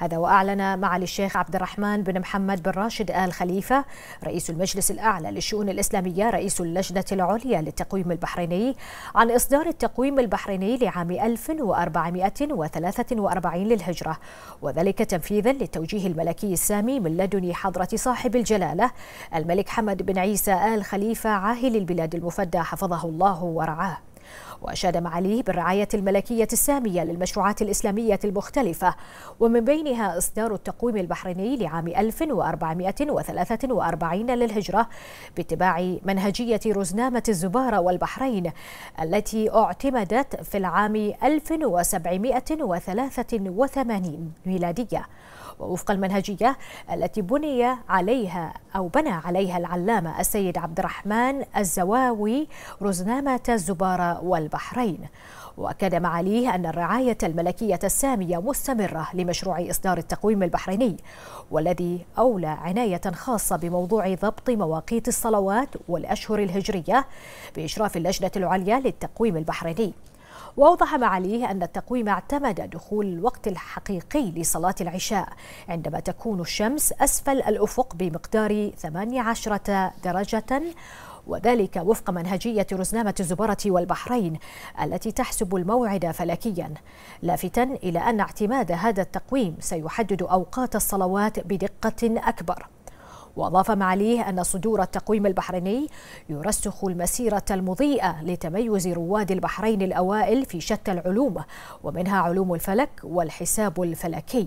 هذا وأعلن معالي الشيخ عبد الرحمن بن محمد بن راشد آل خليفة رئيس المجلس الأعلى للشؤون الإسلامية رئيس اللجنة العليا للتقويم البحريني عن إصدار التقويم البحريني لعام 1443 للهجرة وذلك تنفيذا للتوجيه الملكي السامي من لدن حضرة صاحب الجلالة الملك حمد بن عيسى آل خليفة عاهل البلاد المفدى حفظه الله ورعاه وأشاد معاليه بالرعاية الملكية السامية للمشروعات الإسلامية المختلفة ومن بينها إصدار التقويم البحريني لعام 1443 للهجرة باتباع منهجية رزنامة الزبارة والبحرين التي اعتمدت في العام 1783 ميلادية ووفق المنهجية التي بني عليها أو بنى عليها العلامة السيد عبد الرحمن الزواوي رزنامة الزبارة والبحرين وأكد معاليه أن الرعاية الملكية السامية مستمرة لمشروع إصدار التقويم البحريني والذي أولى عناية خاصة بموضوع ضبط مواقيت الصلوات والأشهر الهجرية بإشراف اللجنة العليا للتقويم البحريني وأوضح معاليه أن التقويم اعتمد دخول الوقت الحقيقي لصلاة العشاء عندما تكون الشمس أسفل الأفق بمقدار 18 درجة وذلك وفق منهجية رزنامة الزبرة والبحرين التي تحسب الموعد فلكيا لافتا إلى أن اعتماد هذا التقويم سيحدد أوقات الصلوات بدقة أكبر وأضاف معاليه أن صدور التقويم البحريني يرسخ المسيرة المضيئة لتميز رواد البحرين الأوائل في شتى العلوم ومنها علوم الفلك والحساب الفلكي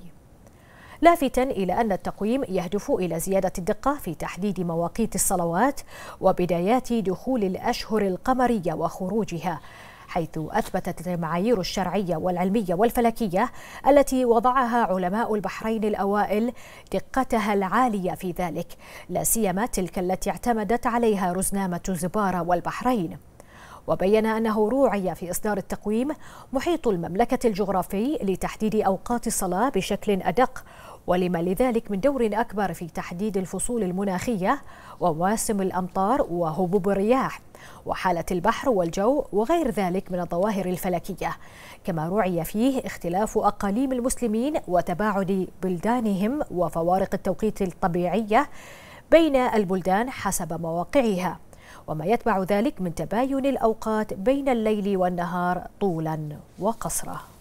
لافتا إلى أن التقويم يهدف إلى زيادة الدقة في تحديد مواقيت الصلوات وبدايات دخول الأشهر القمرية وخروجها حيث أثبتت المعايير الشرعية والعلمية والفلكية التي وضعها علماء البحرين الأوائل دقتها العالية في ذلك لا سيما تلك التي اعتمدت عليها رزنامة زبارة والبحرين وبين أنه روعي في إصدار التقويم محيط المملكة الجغرافي لتحديد أوقات الصلاة بشكل أدق ولما لذلك من دور أكبر في تحديد الفصول المناخية ومواسم الأمطار وهبوب الرياح وحالة البحر والجو وغير ذلك من الظواهر الفلكية كما رعي فيه اختلاف أقاليم المسلمين وتباعد بلدانهم وفوارق التوقيت الطبيعية بين البلدان حسب مواقعها وما يتبع ذلك من تباين الأوقات بين الليل والنهار طولا وقصرا